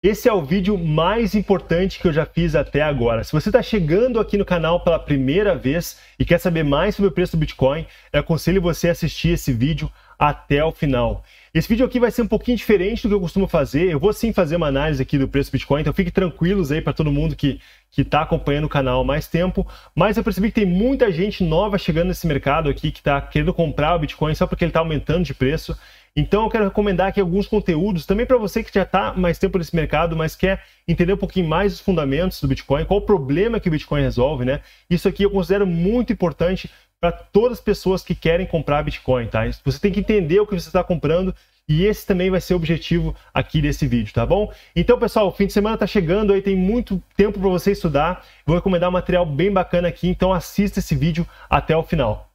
Esse é o vídeo mais importante que eu já fiz até agora. Se você está chegando aqui no canal pela primeira vez e quer saber mais sobre o preço do Bitcoin, eu aconselho você a assistir esse vídeo até o final. Esse vídeo aqui vai ser um pouquinho diferente do que eu costumo fazer. Eu vou sim fazer uma análise aqui do preço do Bitcoin, então fique tranquilos aí para todo mundo que que está acompanhando o canal há mais tempo. Mas eu percebi que tem muita gente nova chegando nesse mercado aqui que está querendo comprar o Bitcoin só porque ele está aumentando de preço. Então eu quero recomendar aqui alguns conteúdos também para você que já está mais tempo nesse mercado, mas quer entender um pouquinho mais os fundamentos do Bitcoin, qual o problema que o Bitcoin resolve, né? Isso aqui eu considero muito importante para todas as pessoas que querem comprar Bitcoin, tá? Você tem que entender o que você está comprando e esse também vai ser o objetivo aqui desse vídeo, tá bom? Então, pessoal, o fim de semana está chegando aí, tem muito tempo para você estudar. Vou recomendar um material bem bacana aqui, então assista esse vídeo até o final.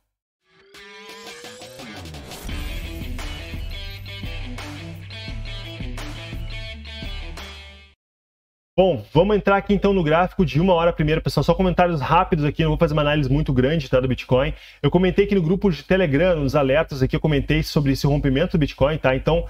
Bom, vamos entrar aqui então no gráfico de uma hora primeiro, pessoal. Só comentários rápidos aqui, não vou fazer uma análise muito grande tá, do Bitcoin. Eu comentei aqui no grupo de Telegram, nos alertas aqui, eu comentei sobre esse rompimento do Bitcoin, tá? Então,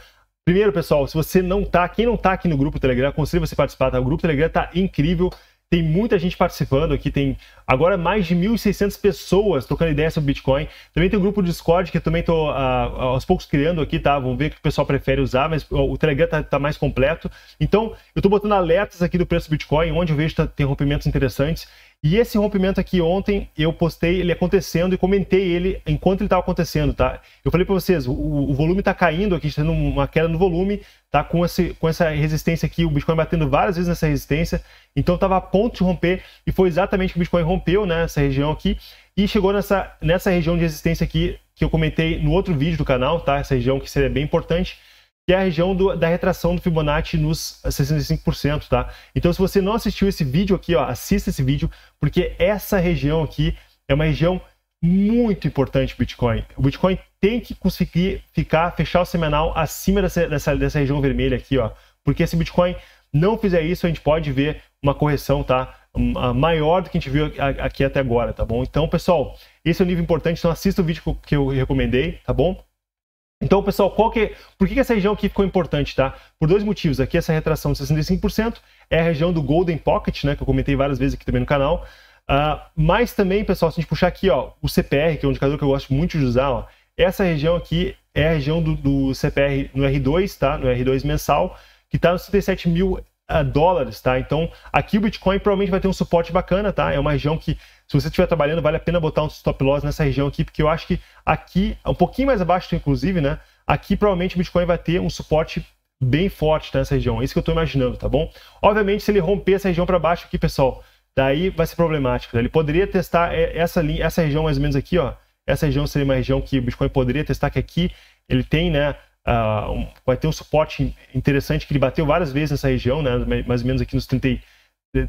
primeiro, pessoal, se você não tá, quem não tá aqui no grupo Telegram, aconselho você participar, tá? O grupo Telegram tá incrível. Tem muita gente participando aqui, tem agora mais de 1.600 pessoas trocando ideias sobre Bitcoin. Também tem um grupo Discord que eu também estou uh, ah, aos poucos criando aqui, tá? Vamos ver o que o pessoal prefere usar, mas o Telegram está tá mais completo. Então, eu estou botando alertas aqui do preço do Bitcoin, onde eu vejo que tá, tem rompimentos interessantes. E esse rompimento aqui ontem, eu postei ele acontecendo e comentei ele enquanto ele estava acontecendo, tá? Eu falei para vocês, o, o volume está caindo aqui, está tendo uma queda no volume, tá? Com, esse, com essa resistência aqui, o Bitcoin batendo várias vezes nessa resistência, então estava a ponto de romper e foi exatamente que o Bitcoin rompeu, né? Essa região aqui e chegou nessa, nessa região de resistência aqui que eu comentei no outro vídeo do canal, tá? Essa região que seria bem importante que é a região do, da retração do Fibonacci nos 65%, tá? Então, se você não assistiu esse vídeo aqui, ó, assista esse vídeo, porque essa região aqui é uma região muito importante para o Bitcoin. O Bitcoin tem que conseguir ficar, fechar o semanal acima dessa, dessa, dessa região vermelha aqui, ó. Porque se o Bitcoin não fizer isso, a gente pode ver uma correção, tá? Maior do que a gente viu aqui até agora, tá bom? Então, pessoal, esse é um nível importante, então assista o vídeo que eu recomendei, tá bom? Então, pessoal, qual que é- por que essa região aqui ficou importante, tá? Por dois motivos. Aqui essa retração de 65% é a região do Golden Pocket, né, que eu comentei várias vezes aqui também no canal. Uh, mas também, pessoal, se a gente puxar aqui, ó, o CPR, que é um indicador que eu gosto muito de usar, ó, essa região aqui é a região do, do CPR no R2, tá? No R2 mensal, que está nos 37 mil dólares, tá? Então, aqui o Bitcoin provavelmente vai ter um suporte bacana, tá? É uma região que, se você estiver trabalhando, vale a pena botar um stop loss nessa região aqui, porque eu acho que aqui, um pouquinho mais abaixo, inclusive, né? Aqui provavelmente o Bitcoin vai ter um suporte bem forte tá, nessa região. É isso que eu estou imaginando, tá bom? Obviamente, se ele romper essa região para baixo aqui, pessoal, daí vai ser problemático. Tá? Ele poderia testar é, essa linha, essa região mais ou menos aqui, ó. Essa região seria uma região que o Bitcoin poderia testar que aqui ele tem, né? Uh, um, vai ter um suporte interessante que ele bateu várias vezes nessa região, né? mais ou menos aqui nos 30,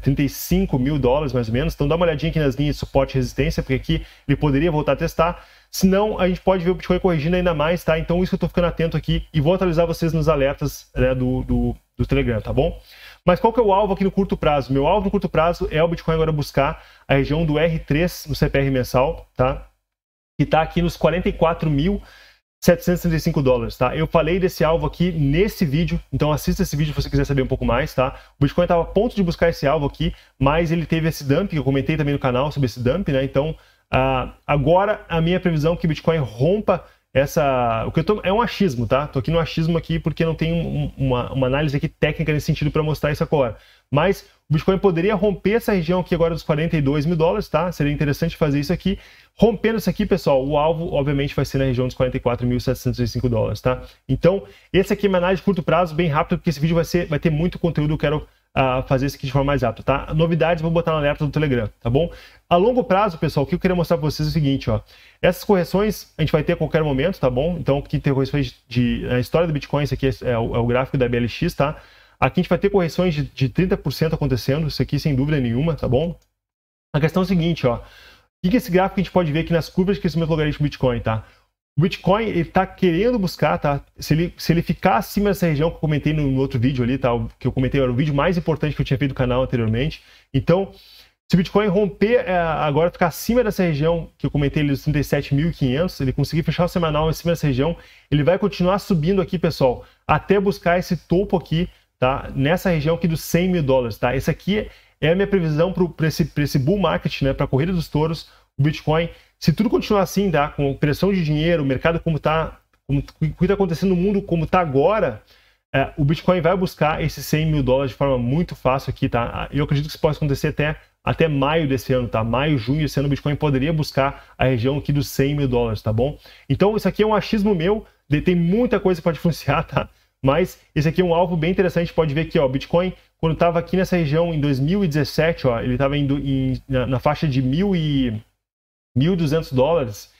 35 eh, mil dólares, mais ou menos. Então dá uma olhadinha aqui nas linhas de suporte e resistência, porque aqui ele poderia voltar a testar. Se não, a gente pode ver o Bitcoin corrigindo ainda mais, tá? Então isso que eu tô ficando atento aqui e vou atualizar vocês nos alertas né, do, do, do Telegram, tá bom? Mas qual que é o alvo aqui no curto prazo? Meu alvo no curto prazo é o Bitcoin agora buscar a região do R3 no CPR mensal, tá? Que está aqui nos 44 mil 735 dólares, tá? Eu falei desse alvo aqui nesse vídeo, então assista esse vídeo se você quiser saber um pouco mais, tá? O Bitcoin estava a ponto de buscar esse alvo aqui, mas ele teve esse dump, que eu comentei também no canal sobre esse dump, né? Então, uh, agora a minha previsão é que o Bitcoin rompa essa... O que eu tô... É um achismo, tá? Tô aqui no achismo aqui porque não tem uma, uma análise aqui técnica nesse sentido para mostrar isso agora. Mas o Bitcoin poderia romper essa região aqui agora dos 42 mil dólares, tá? Seria interessante fazer isso aqui. Rompendo isso aqui, pessoal, o alvo, obviamente, vai ser na região dos 44.705 dólares, tá? Então, esse aqui é uma análise de curto prazo, bem rápido, porque esse vídeo vai, ser, vai ter muito conteúdo, eu quero uh, fazer isso aqui de forma mais rápida, tá? Novidades, vou botar na alerta do Telegram, tá bom? A longo prazo, pessoal, o que eu queria mostrar para vocês é o seguinte, ó. Essas correções a gente vai ter a qualquer momento, tá bom? Então, aqui tem correções de... de a história do Bitcoin, isso aqui é, é, o, é o gráfico da BLX, tá? Aqui a gente vai ter correções de, de 30% acontecendo, isso aqui sem dúvida nenhuma, tá bom? A questão é o seguinte, ó. O que é esse gráfico que a gente pode ver aqui nas curvas de crescimento logarítmico do Bitcoin, tá? O Bitcoin, ele tá querendo buscar, tá? Se ele, se ele ficar acima dessa região que eu comentei no, outro vídeo ali, tá? O que eu comentei era o vídeo mais importante que eu tinha feito do canal anteriormente. Então, se o Bitcoin romper é, agora, ficar acima dessa região que eu comentei ali dos 37.500, ele conseguir fechar o semanal acima dessa região, ele vai continuar subindo aqui, pessoal, até buscar esse topo aqui, tá? Nessa região aqui dos 100 mil dólares, tá? Esse aqui é a minha previsão para esse, esse bull market, né, para a corrida dos touros, o Bitcoin. Se tudo continuar assim, tá, com pressão de dinheiro, o mercado como está que está acontecendo no mundo como está agora, é, o Bitcoin vai buscar esses 100 mil dólares de forma muito fácil aqui, tá? Eu acredito que isso pode acontecer até, até maio desse ano, tá? Maio, junho desse ano, o Bitcoin poderia buscar a região aqui dos 100 mil dólares, tá bom? Então, isso aqui é um achismo meu, tem muita coisa para influenciar, tá? Mas esse aqui é um alvo bem interessante, pode ver aqui, ó, Bitcoin quando estava aqui nessa região em 2017, ó, ele estava na, na, faixa de 1.000 e 1.200 dólares.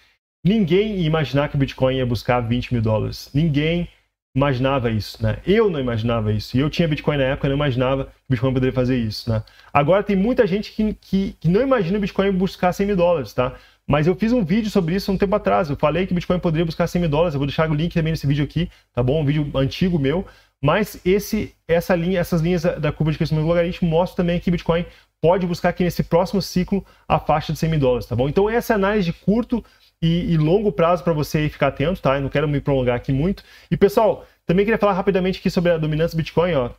Ninguém ia imaginar que o Bitcoin ia buscar 20 mil dólares. Ninguém imaginava isso, né? Eu não imaginava isso. E eu tinha Bitcoin na época, eu não imaginava que o Bitcoin poderia fazer isso, né? Agora tem muita gente que, que, que não imagina o Bitcoin buscar 100 mil dólares, tá? Mas eu fiz um vídeo sobre isso um tempo atrás. Eu falei que o Bitcoin poderia buscar 100 mil dólares. Eu vou deixar o link também nesse vídeo aqui, tá bom? Um vídeo antigo meu. Mas esse, essa linha, essas linhas da curva de crescimento logarítmico mostram também que Bitcoin pode buscar aqui nesse próximo ciclo a faixa de 100 mil dólares, tá bom? Então essa é análise de curto e, e longo prazo para você ficar atento, tá? Eu não quero me prolongar aqui muito. E pessoal, também queria falar rapidamente aqui sobre a dominância do Bitcoin, ó.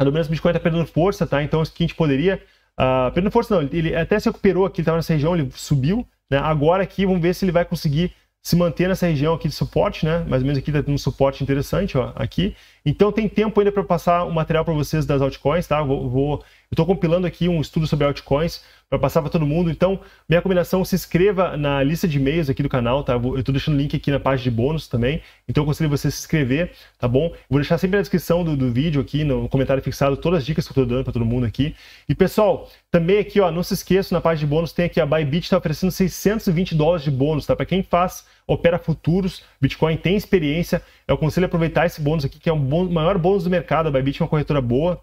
A dominância do Bitcoin está perdendo força, tá? Então o que a gente poderia... Uh, perdendo força não, ele, até se recuperou aqui, estava nessa região, ele subiu, né? Agora aqui vamos ver se ele vai conseguir se manter nessa região aqui de suporte, né? Mais ou menos aqui tá tendo um suporte interessante, ó, aqui. Então tem tempo ainda para passar o um material para vocês das altcoins, tá? Vou, vou eu tô compilando aqui um estudo sobre altcoins para passar para todo mundo. Então, minha combinação, se inscreva na lista de e-mails aqui do canal, tá? Eu estou deixando o link aqui na página de bônus também. Então, eu aconselho você a se inscrever, tá bom? vou deixar sempre na descrição do, do vídeo aqui, no comentário fixado, todas as dicas que eu estou dando para todo mundo aqui. E, pessoal, também aqui, ó, não se esqueça, na página de bônus tem aqui a Bybit está oferecendo 620 dólares de bônus, tá? Para quem faz, opera futuros, Bitcoin tem experiência, eu aconselho a aproveitar esse bônus aqui, que é o maior bônus do mercado. A Bybit é uma corretora boa,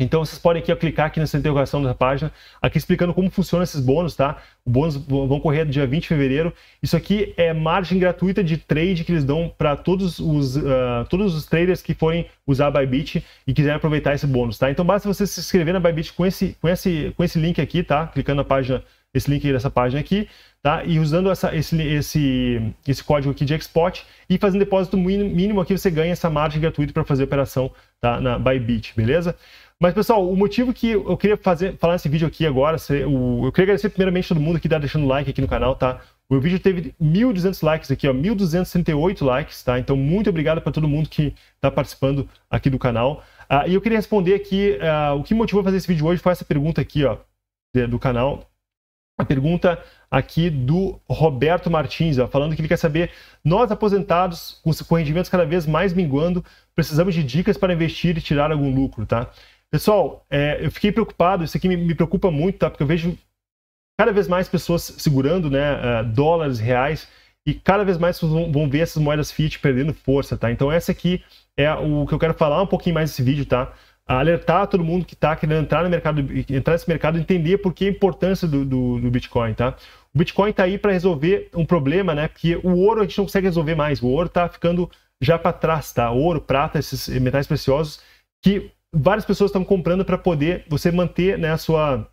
então vocês podem aqui ó, clicar aqui nessa interrogação da página, aqui explicando como funcionam esses bônus, tá? Os bônus vão correr dia 20 de fevereiro. Isso aqui é margem gratuita de trade que eles dão para todos os uh, todos os traders que forem usar a Bybit e quiserem aproveitar esse bônus, tá? Então basta você se inscrever na Bybit com esse com esse com esse link aqui, tá? Clicando na página esse link dessa página aqui, tá? E usando essa, esse, esse, esse código aqui de export e fazendo depósito mínimo aqui, você ganha essa margem gratuita para fazer operação tá? na Bybit, beleza? Mas, pessoal, o motivo que eu queria fazer, falar nesse vídeo aqui agora, eu queria agradecer primeiramente todo mundo que está deixando like aqui no canal, tá? O meu vídeo teve 1.200 likes aqui, ó, 1.238 likes, tá? Então, muito obrigado para todo mundo que está participando aqui do canal. Ah, e eu queria responder aqui, ah, o que motivou a fazer esse vídeo hoje foi essa pergunta aqui, ó, do canal. A pergunta aqui do Roberto Martins, ó, falando que ele quer saber, nós aposentados, com rendimentos cada vez mais minguando, precisamos de dicas para investir e tirar algum lucro, tá? Pessoal, é, eu fiquei preocupado, isso aqui me, me, preocupa muito, tá? Porque eu vejo cada vez mais pessoas segurando, né, uh, dólares, reais, e cada vez mais vão, vão ver essas moedas fiat perdendo força, tá? Então essa aqui é o que eu quero falar um pouquinho mais nesse vídeo, tá? alertar todo mundo que está querendo entrar no mercado, entrar nesse mercado, entender por que a importância do, do, do Bitcoin, tá? O Bitcoin está aí para resolver um problema, né? Porque o ouro a gente não consegue resolver mais. O ouro está ficando já para trás, tá? Ouro, prata, esses metais preciosos que várias pessoas estão comprando para poder você manter né, a sua,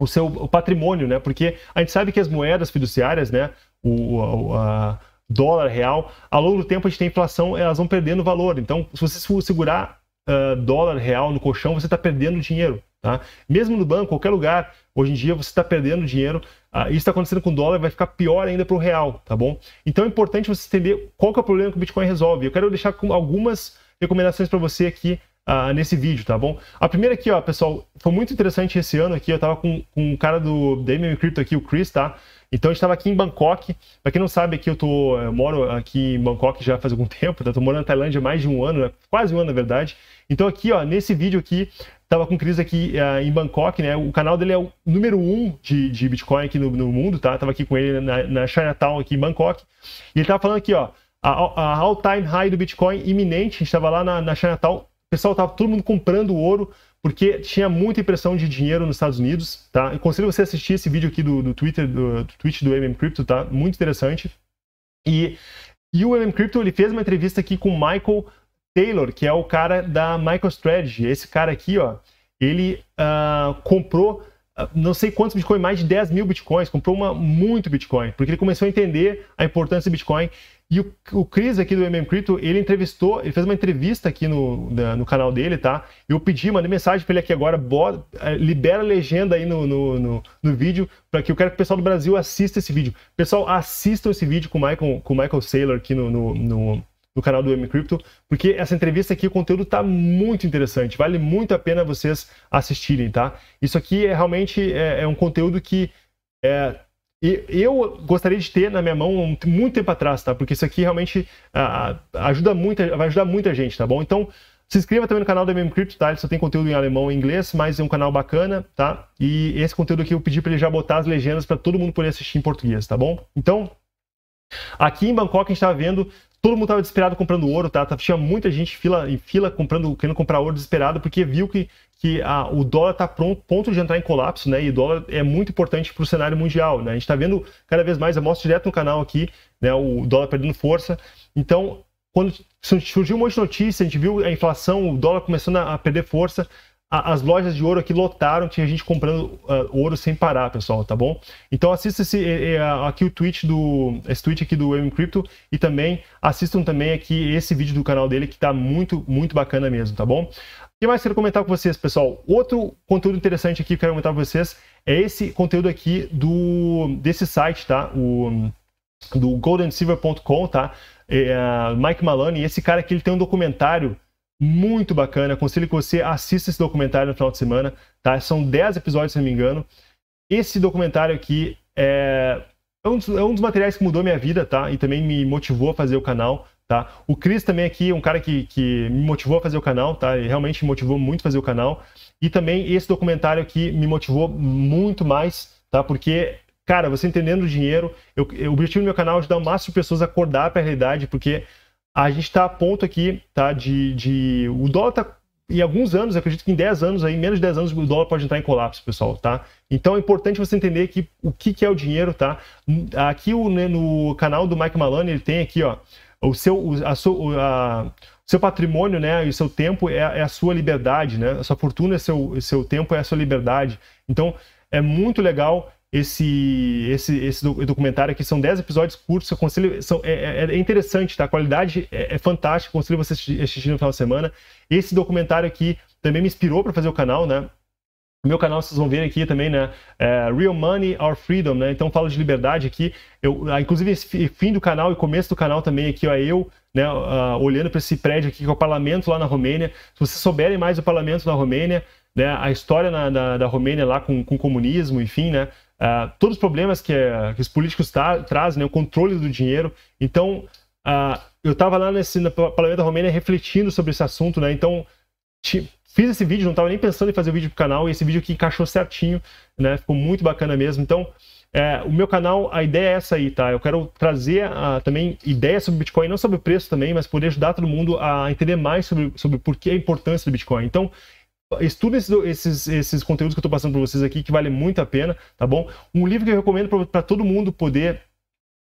o seu o patrimônio, né? Porque a gente sabe que as moedas fiduciárias, né? O, o a, dólar real, ao longo do tempo a gente tem inflação, elas vão perdendo valor. Então, se você segurar uh, dólar real no colchão, você está perdendo dinheiro. Tá? Mesmo no banco, qualquer lugar, hoje em dia você está perdendo dinheiro. Uh, isso está acontecendo com o dólar, vai ficar pior ainda para o real, tá bom? Então é importante você entender qual é o problema que o Bitcoin resolve. Eu quero deixar algumas recomendações para você aqui uh, nesse vídeo, tá bom? A primeira aqui, ó, pessoal, foi muito interessante esse ano aqui, eu tava com, com um cara do DM Crypto aqui, o Chris, tá? Então a gente estava aqui em Bangkok. Para quem não sabe, aqui eu, tô, eu moro aqui em Bangkok já faz algum tempo. Tá? Tô morando na Tailândia há mais de um ano, né? quase um ano na verdade. Então aqui, ó, nesse vídeo aqui, tava com o Cris aqui uh, em Bangkok, né? O canal dele é o número um de, de Bitcoin aqui no, no, mundo, tá? Tava aqui com ele na, na Chinatown aqui em Bangkok. E ele tava falando aqui, ó, a, a all-time high do Bitcoin iminente. A gente tava lá na, na Chinatown pessoal tava todo mundo comprando ouro porque tinha muita impressão de dinheiro nos Estados Unidos, tá? Eu aconselho você assistir esse vídeo aqui do, do Twitter, do, do Twitch do MM Crypto, tá? Muito interessante. E, e o MM Crypto, ele fez uma entrevista aqui com o Michael Taylor, que é o cara da MicroStrategy. Esse cara aqui, ó, ele uh, comprou ah, não sei quantos bitcoins mais de 10 mil Bitcoins, comprou uma, muito Bitcoin, porque ele começou a entender a importância do Bitcoin e o, o Cris aqui do MM Crypto, ele entrevistou, ele fez uma entrevista aqui no, da, no canal dele, tá? Eu pedi, mandei mensagem para ele aqui agora, bota, é, libera a legenda aí no, no, no, no vídeo, para que eu quero que o pessoal do Brasil assista esse vídeo. Pessoal, assistam esse vídeo com o Michael, com o Michael Saylor aqui no, no, no no canal do MM Crypto, porque essa entrevista aqui, o conteúdo tá muito interessante, vale muito a pena vocês assistirem, tá? Isso aqui é realmente é, é um conteúdo que é, e eu gostaria de ter na minha mão muito tempo atrás, tá? Porque isso aqui realmente uh, ajuda muito, vai ajudar muita gente, tá bom? Então, se inscreva também no canal da MM Crypto, tá? Ele só tem conteúdo em alemão e inglês, mas é um canal bacana, tá? E esse conteúdo aqui eu pedi para ele já botar as legendas para todo mundo poder assistir em português, tá bom? Então, Aqui em Bangkok a gente está vendo Todo mundo tava desesperado comprando ouro, tá? Tinha muita gente fila, em fila comprando, querendo comprar ouro desesperado, porque viu que, que a, o dólar tá pronto, ponto de entrar em colapso, né? E o dólar é muito importante para o cenário mundial, né? A gente tá vendo cada vez mais, eu mostro direto no canal aqui, né? O dólar perdendo força. Então, quando surgiu um monte de notícia, a gente viu a inflação, o dólar começando a perder força, as lojas de ouro aqui lotaram, tinha gente comprando uh, ouro sem parar, pessoal, tá bom? Então assista esse, aqui o tweet do, esse tweet aqui do M Crypto e também assistam também aqui esse vídeo do canal dele que tá muito, muito bacana mesmo, tá bom? O que mais quero comentar com vocês, pessoal? Outro conteúdo interessante aqui que eu quero comentar com vocês é esse conteúdo aqui do desse site, tá? O do goldensilver.com, tá? É, Mike Maloney, esse cara aqui ele tem um documentário muito bacana. Aconselho que você assista esse documentário no final de semana, tá? São 10 episódios, se não me engano. Esse documentário aqui é, é um, dos, é um dos materiais que mudou minha vida, tá? E também me motivou a fazer o canal, tá? O Chris também aqui, um cara que, que me motivou a fazer o canal, tá? Ele realmente me motivou muito a fazer o canal. E também esse documentário aqui me motivou muito mais, tá? Porque cara, você entendendo o dinheiro, eu, eu, o objetivo do meu canal é ajudar o máximo de pessoas a acordar para a realidade, porque a gente está a ponto aqui, tá? De, de o dólar está em alguns anos, acredito que em 10 anos, aí, menos de 10 anos, o dólar pode entrar em colapso, pessoal, tá? Então é importante você entender que, o que, que é o dinheiro, tá? Aqui o, né, no canal do Mike Malone, ele tem aqui, ó, o seu, a, a, a seu patrimônio, né, e o seu tempo é, é, a sua liberdade, né? A sua fortuna, é seu, seu tempo é a sua liberdade. Então é muito legal esse, esse, esse documentário aqui. São 10 episódios curtos. Eu conselho são, é, é, é interessante, tá? A qualidade é, é fantástica. conselho você assistir no final de semana. Esse documentário aqui também me inspirou para fazer o canal, né? meu canal vocês vão ver aqui também, né? É, Real Money or Freedom, né? Então falo de liberdade aqui. Eu, ah, inclusive, esse fim do canal e começo do canal também aqui, ó, é eu, né, uh, olhando para esse prédio aqui, que é o parlamento lá na Romênia. Se vocês souberem mais do parlamento da Romênia, né, a história na, da, da Romênia lá com, com o comunismo, enfim, né? uh, todos os problemas que, que os políticos tra trazem, né, o controle do dinheiro. Então, uh, eu estava lá nesse na Parlamento da Romênia refletindo sobre esse assunto, né? Então, fiz esse vídeo, não estava nem pensando em fazer o vídeo para o canal, e esse vídeo aqui encaixou certinho, né? Ficou muito bacana mesmo. Então, é, o meu canal, a ideia é essa aí, tá? Eu quero trazer uh, também ideias sobre Bitcoin, não sobre o preço também, mas poder ajudar todo mundo a entender mais sobre, sobre por que a importância do Bitcoin. Então, Estuda esses, esses, esses conteúdos que eu estou passando para vocês aqui, que vale muito a pena, tá bom? Um livro que eu recomendo para todo mundo poder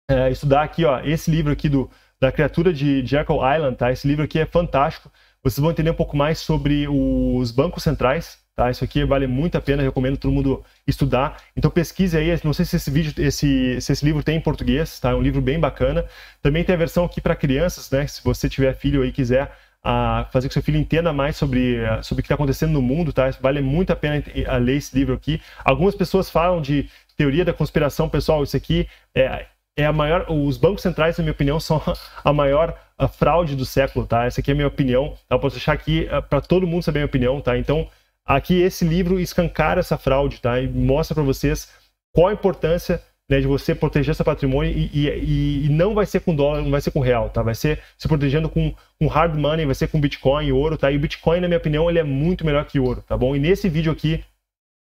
é, estudar aqui, ó, esse livro aqui do, da criatura de Jekyll Island, tá? Esse livro aqui é fantástico. Vocês vão entender um pouco mais sobre os bancos centrais, tá? Isso aqui vale muito a pena, recomendo todo mundo estudar. Então pesquise aí, não sei se esse vídeo, esse, se esse livro tem em português, tá? É um livro bem bacana. Também tem a versão aqui para crianças, né? Se você tiver filho aí quiser a fazer com que seu filho entenda mais sobre, eh, sobre o que está acontecendo no mundo, tá? Vale muito a pena a eh, ler esse livro aqui. Algumas pessoas falam de teoria da conspiração, pessoal, isso aqui é, é a maior. Os bancos centrais, na minha opinião, são a maior a fraude do século, tá? Essa aqui é a minha opinião. Eu posso deixar aqui eh, para todo mundo saber a minha opinião, tá? Então, aqui esse livro escancara essa fraude, tá? E mostra para vocês qual a importância né, de você proteger seu patrimônio e, e, e, não vai ser com dólar, não vai ser com real, tá? Vai ser se protegendo com, com hard money, vai ser com Bitcoin, ouro, tá? E o Bitcoin, na minha opinião, ele é muito melhor que ouro, tá bom? E nesse vídeo aqui,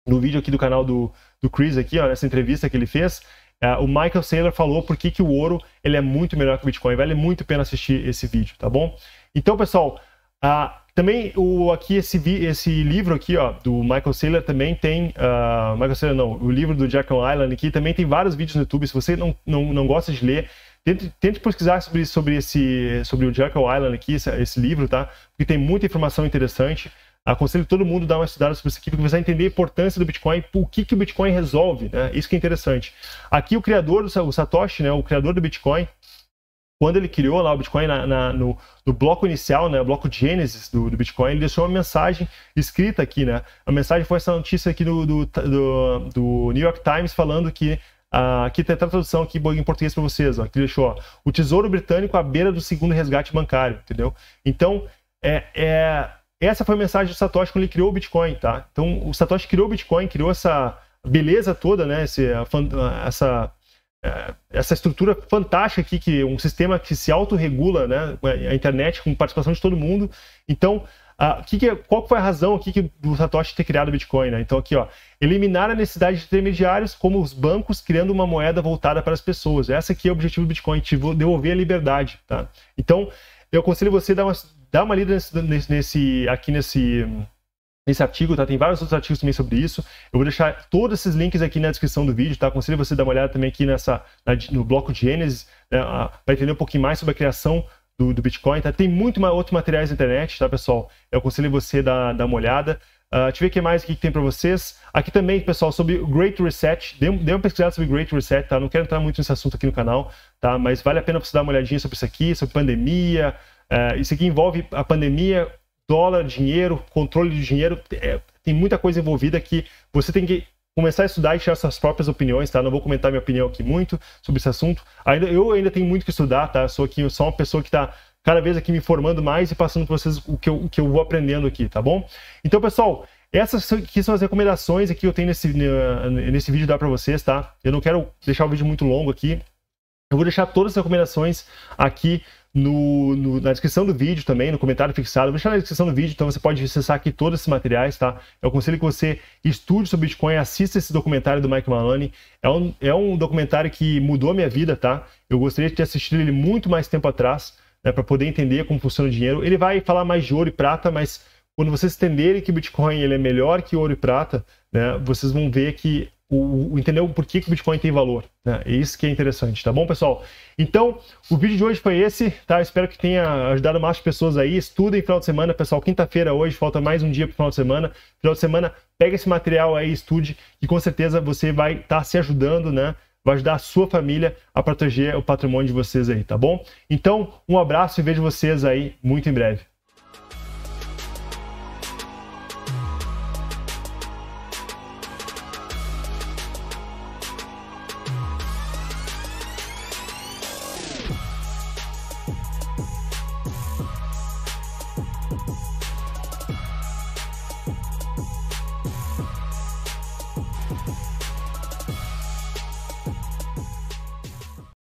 no vídeo aqui do canal do, do Chris aqui, ó, nessa entrevista que ele fez, é, o Michael Saylor falou por que, que o ouro ele é muito melhor que o Bitcoin. Vale muito a pena assistir esse vídeo, tá bom? Então, pessoal, ah, também o aqui esse esse livro aqui ó do Michael Saylor também tem uh, Michael Saylor não o livro do Jack Island aqui também tem vários vídeos no YouTube se você não, não, não gosta de ler tente, tente pesquisar sobre sobre esse sobre o Jack Island aqui esse, esse livro tá porque tem muita informação interessante aconselho todo mundo a dar uma estudada sobre isso aqui, porque você vai entender a importância do Bitcoin, o que, que o Bitcoin resolve, né? Isso que é interessante. Aqui o criador, do Satoshi, né, o criador do Bitcoin, quando ele criou lá o Bitcoin, na, na, no, no, bloco inicial, né, o bloco Gênesis do, do, Bitcoin, ele deixou uma mensagem escrita aqui, né? A mensagem foi essa notícia aqui do, do, do New York Times falando que Uh, aqui tem a tradução aqui em português para vocês, ó, que deixou ó, o Tesouro Britânico à beira do segundo resgate bancário, entendeu? Então, é, é, essa foi a mensagem do Satoshi quando ele criou o Bitcoin, tá? Então, o Satoshi criou o Bitcoin, criou essa beleza toda, né? Esse, essa é, essa estrutura fantástica aqui, que um sistema que se autorregula, né, a internet com participação de todo mundo. Então, a, que que, é, qual foi a razão aqui que o Satoshi ter criado o Bitcoin? Né? Então, aqui, ó, eliminar a necessidade de intermediários, como os bancos, criando uma moeda voltada para as pessoas. Essa aqui é o objetivo do Bitcoin, te devolver a liberdade. Tá? Então, eu aconselho você a dar uma, dar uma lida nesse, nesse, aqui nesse esse artigo, tá? Tem vários outros artigos também sobre isso. Eu vou deixar todos esses links aqui na descrição do vídeo, tá? Aconselho você a dar uma olhada também aqui nessa, na, no bloco de Gênesis, né? para entender um pouquinho mais sobre a criação do, do Bitcoin, tá? Tem muito mais outros materiais na internet, tá, pessoal? Eu aconselho você a dar, dar uma olhada. Uh, deixa eu ver o que mais aqui que tem para vocês. Aqui também, pessoal, sobre o Great Reset. Dê, dê uma pesquisada sobre o Great Reset, tá? Não quero entrar muito nesse assunto aqui no canal, tá? Mas vale a pena você dar uma olhadinha sobre isso aqui, sobre pandemia, Uh, isso aqui envolve a pandemia, dólar, dinheiro, controle de dinheiro, é, tem muita coisa envolvida que você tem que começar a estudar e tirar suas próprias opiniões, tá? Não vou comentar minha opinião aqui muito sobre esse assunto. Ainda, eu ainda tenho muito que estudar, tá? Sou aqui só uma pessoa que está cada vez aqui me formando mais e passando para vocês o que, eu, o que eu vou aprendendo aqui, tá bom? Então, pessoal, essas aqui são as recomendações que eu tenho nesse, né, nesse vídeo dar para vocês, tá? Eu não quero deixar o vídeo muito longo aqui. Eu vou deixar todas as recomendações aqui no, no, na descrição do vídeo também, no comentário fixado. Vou deixar na descrição do vídeo, então você pode acessar aqui todos esses materiais, tá? Eu é aconselho que você estude sobre Bitcoin, assista esse documentário do Mike Maloney. É um, é um documentário que mudou a minha vida, tá? Eu gostaria de ter assistido ele muito mais tempo atrás, né? Para poder entender como funciona o dinheiro. Ele vai falar mais de ouro e prata, mas quando vocês entenderem que Bitcoin ele é melhor que ouro e prata, né? Vocês vão ver que o, entender o porquê que o Bitcoin tem valor. Né? É isso que é interessante, tá bom, pessoal? Então, o vídeo de hoje foi esse, tá? espero que tenha ajudado mais pessoas aí. Estudem final de semana, pessoal. Quinta-feira hoje, falta mais um dia para o final de semana. Final de semana, pega esse material aí, estude, e com certeza você vai estar tá se ajudando, né? Vai ajudar a sua família a proteger o patrimônio de vocês aí, tá bom? Então, um abraço e vejo vocês aí muito em breve.